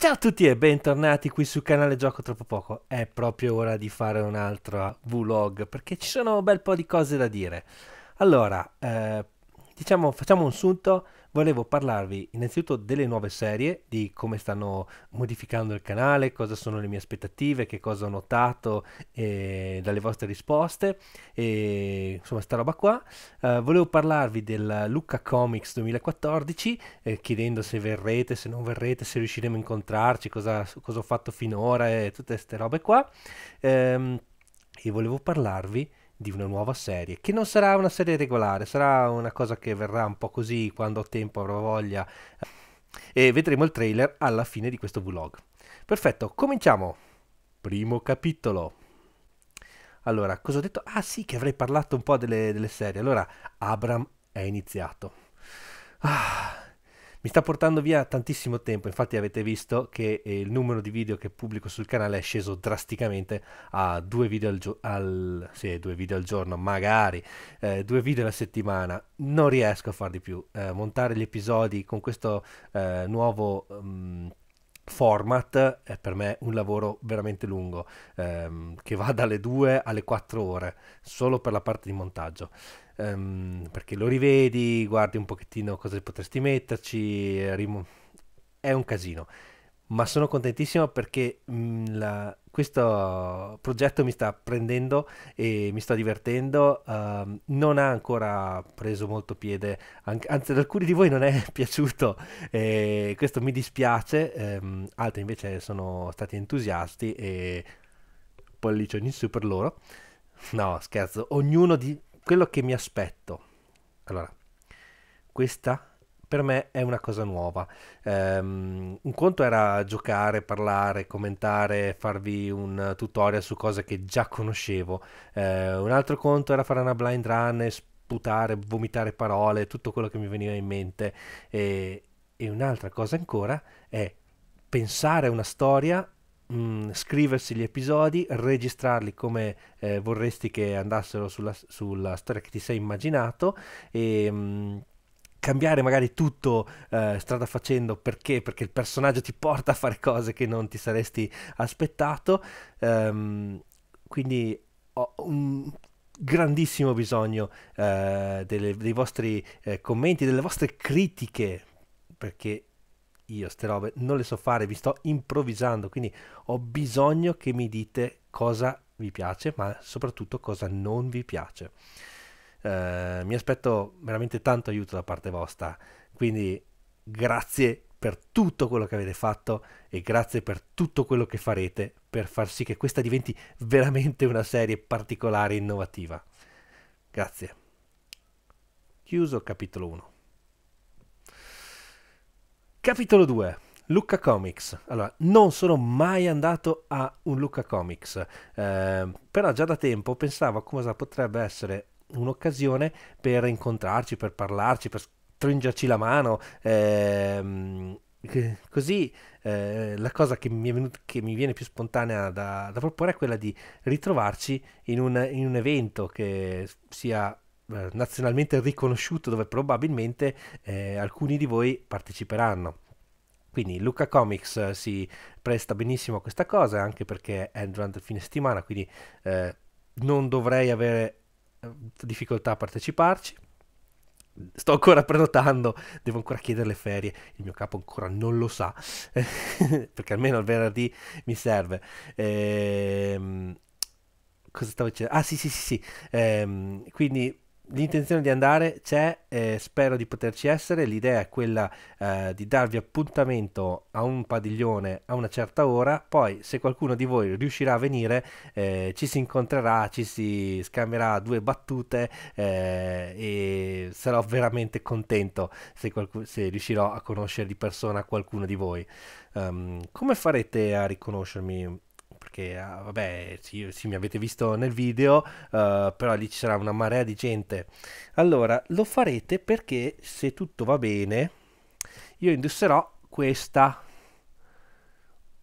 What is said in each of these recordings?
Ciao a tutti e bentornati qui sul canale Gioco Troppo Poco. È proprio ora di fare un altro vlog perché ci sono un bel po' di cose da dire. Allora, eh, diciamo, facciamo un sunto volevo parlarvi innanzitutto delle nuove serie, di come stanno modificando il canale, cosa sono le mie aspettative, che cosa ho notato eh, dalle vostre risposte, e, insomma sta roba qua. Eh, volevo parlarvi del Lucca Comics 2014, eh, chiedendo se verrete, se non verrete, se riusciremo a incontrarci, cosa, cosa ho fatto finora e tutte queste robe qua. Ehm, e volevo parlarvi di una nuova serie, che non sarà una serie regolare, sarà una cosa che verrà un po' così quando ho tempo, avrò voglia. E vedremo il trailer alla fine di questo vlog. Perfetto, cominciamo. Primo capitolo. Allora, cosa ho detto? Ah sì, che avrei parlato un po' delle, delle serie. Allora, Abram è iniziato. Ah, mi sta portando via tantissimo tempo, infatti avete visto che eh, il numero di video che pubblico sul canale è sceso drasticamente a due video al, gio- al, sì, due video al giorno, magari eh, due video alla settimana, non riesco a far di più, eh, montare gli episodi con questo eh, nuovo... Um, format è per me un lavoro veramente lungo ehm, che va dalle 2 alle 4 ore solo per la parte di montaggio um, perché lo rivedi, guardi un pochettino cosa potresti metterci, rim- è un casino. Ma sono contentissimo perché mh, mm, la, questo progetto mi sta prendendo e mi sto divertendo. Uh, non ha ancora preso molto piede, an- anzi, ad alcuni di voi non è piaciuto, e questo mi dispiace. Um, altri invece sono stati entusiasti e pollicioni su per loro. No, scherzo, ognuno di quello che mi aspetto. Allora, questa per me è una cosa nuova. Um, un conto era giocare, parlare, commentare, farvi un tutorial su cose che già conoscevo. Uh, un altro conto era fare una blind run e sputare, vomitare parole, tutto quello che mi veniva in mente. E, e un'altra cosa ancora è pensare a una storia mh, mm, scriversi gli episodi, registrarli come eh, vorresti che andassero sulla, sulla, storia che ti sei immaginato e mh, mm, cambiare magari tutto eh, strada facendo perché? Perché il personaggio ti porta a fare cose che non ti saresti aspettato. Um, quindi ho un grandissimo bisogno eh, delle, dei vostri eh, commenti, delle vostre critiche perché io ste robe non le so fare, vi sto improvvisando, quindi ho bisogno che mi dite cosa vi piace, ma soprattutto cosa non vi piace. Eh, mi aspetto veramente tanto aiuto da parte vostra, quindi grazie per tutto quello che avete fatto e grazie per tutto quello che farete per far sì che questa diventi veramente una serie particolare e innovativa. Grazie. Chiuso capitolo 1. Capitolo 2. Lucca Comics. Allora, non sono mai andato a un Lucca Comics, eh, però già da tempo pensavo a cosa potrebbe essere un'occasione per incontrarci, per parlarci, per stringerci la mano. Ehm, così eh, la cosa che mi, venuto, che mi, viene più spontanea da, da proporre è quella di ritrovarci in un, in un evento che sia eh, nazionalmente riconosciuto dove probabilmente eh, alcuni di voi parteciperanno. Quindi Luca Comics eh, si presta benissimo a questa cosa anche perché è durante il fine settimana, quindi eh, non dovrei avere eh, difficoltà a parteciparci. Sto ancora prenotando, devo ancora chiedere le ferie, il mio capo ancora non lo sa, perché almeno il venerdì mi serve. Ehm, cosa stavo dicendo? Ah sì sì sì sì, ehm, quindi l'intenzione di andare c'è, eh, spero di poterci essere, l'idea è quella eh, di darvi appuntamento a un padiglione a una certa ora, poi se qualcuno di voi riuscirà a venire eh, ci si incontrerà, ci si scambierà due battute eh, e sarò veramente contento se, qualcuno, se, riuscirò a conoscere di persona qualcuno di voi. Um, come farete a riconoscermi? perché ah, vabbè sì, sì, mi avete visto nel video uh, però lì ci sarà una marea di gente allora lo farete perché se tutto va bene io indosserò questa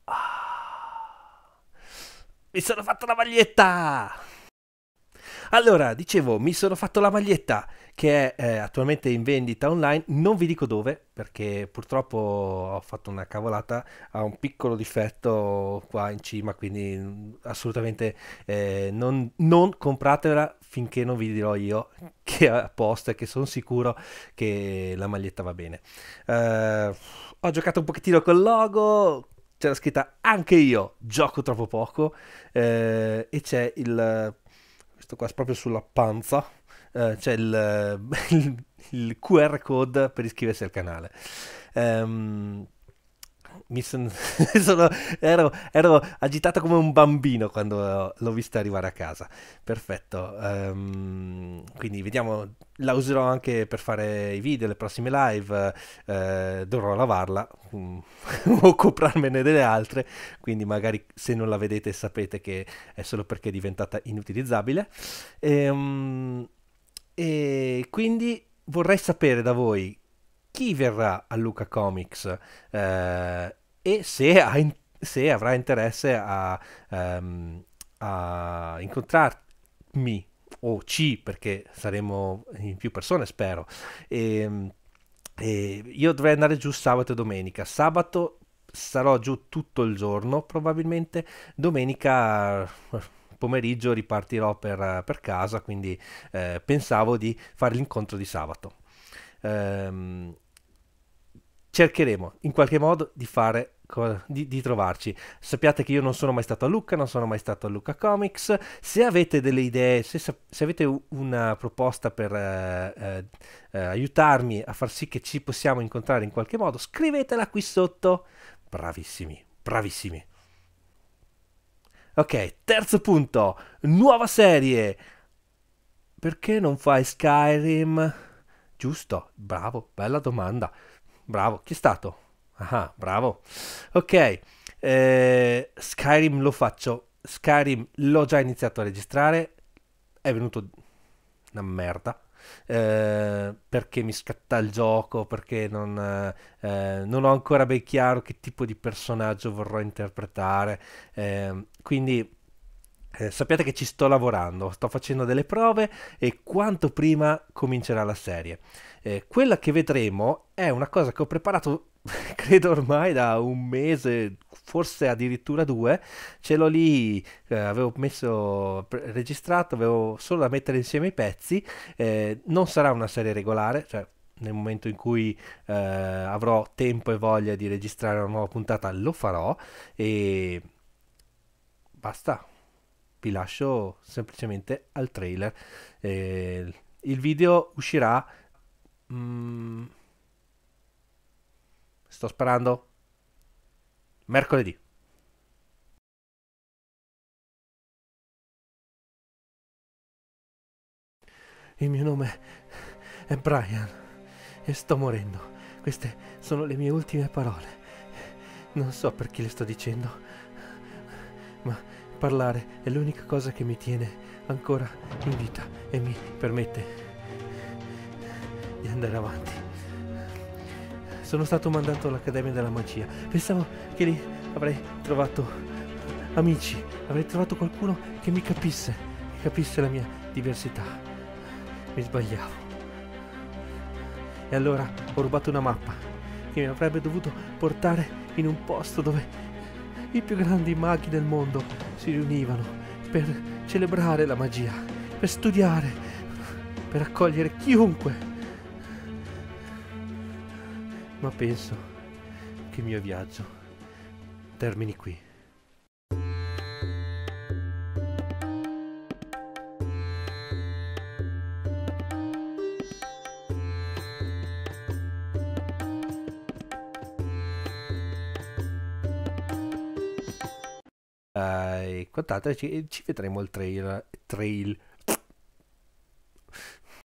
ah, mi sono fatta la maglietta allora, dicevo, mi sono fatto la maglietta che è eh, attualmente in vendita online, non vi dico dove perché purtroppo ho fatto una cavolata, ha un piccolo difetto qua in cima, quindi mm, assolutamente eh, non, non compratela finché non vi dirò io che è a posto e che sono sicuro che la maglietta va bene. Uh, ho giocato un pochettino col logo, c'era scritta anche io gioco troppo poco eh, e c'è il questo qua è proprio sulla panza, eh, c'è il, il, il, QR code per iscriversi al canale. Um, mi son, sono, ero, ero, agitata come un bambino quando l'ho vista arrivare a casa. Perfetto. Um, quindi vediamo, la userò anche per fare i video, le prossime live. Uh, dovrò lavarla um, o comprarmene delle altre. Quindi magari se non la vedete sapete che è solo perché è diventata inutilizzabile. E, um, e quindi vorrei sapere da voi chi verrà a Luca Comics eh, e se, ha in, se, avrà interesse a, um, a incontrarmi o ci, perché saremo in più persone spero e, ehm, e io dovrei andare giù sabato e domenica sabato sarò giù tutto il giorno probabilmente domenica eh, pomeriggio ripartirò per, per casa quindi eh, pensavo di fare l'incontro di sabato ehm, cercheremo in qualche modo di fare di, di, trovarci. Sappiate che io non sono mai stato a Lucca, non sono mai stato a Lucca Comics. Se avete delle idee, se, se avete una proposta per eh, eh, eh, aiutarmi a far sì che ci possiamo incontrare in qualche modo, scrivetela qui sotto. Bravissimi, bravissimi. Ok, terzo punto, nuova serie. Perché non fai Skyrim? Giusto, bravo, bella domanda bravo. Chi è stato? Ah, bravo. Ok, eh, Skyrim lo faccio. Skyrim l'ho già iniziato a registrare. È venuto una merda. Eh, perché mi scatta il gioco, perché non, eh, non, ho ancora ben chiaro che tipo di personaggio vorrò interpretare. Eh, quindi eh, sappiate che ci sto lavorando, sto facendo delle prove e quanto prima comincerà la serie. Eh, quella che vedremo è una cosa che ho preparato credo ormai da un mese, forse addirittura due, ce l'ho lì, eh, avevo messo registrato, avevo solo da mettere insieme i pezzi, eh, non sarà una serie regolare, cioè nel momento in cui eh, avrò tempo e voglia di registrare una nuova puntata lo farò e basta vi lascio semplicemente al trailer. Eh, il video uscirà... Mm, sto sparando. Mercoledì. Il mio nome è Brian e sto morendo. Queste sono le mie ultime parole. Non so perché le sto dicendo, ma Parlare è l'unica cosa che mi tiene ancora in vita e mi permette di andare avanti. Sono stato mandato all'Accademia della Magia. Pensavo che lì avrei trovato amici, avrei trovato qualcuno che mi capisse, che capisse la mia diversità. Mi sbagliavo. E allora ho rubato una mappa che mi avrebbe dovuto portare in un posto dove i più grandi maghi del mondo si riunivano per celebrare la magia, per studiare, per accogliere chiunque. Ma penso che il mio viaggio termini qui. Eh, e quant'altro. Ci, ci vedremo il trailer, trail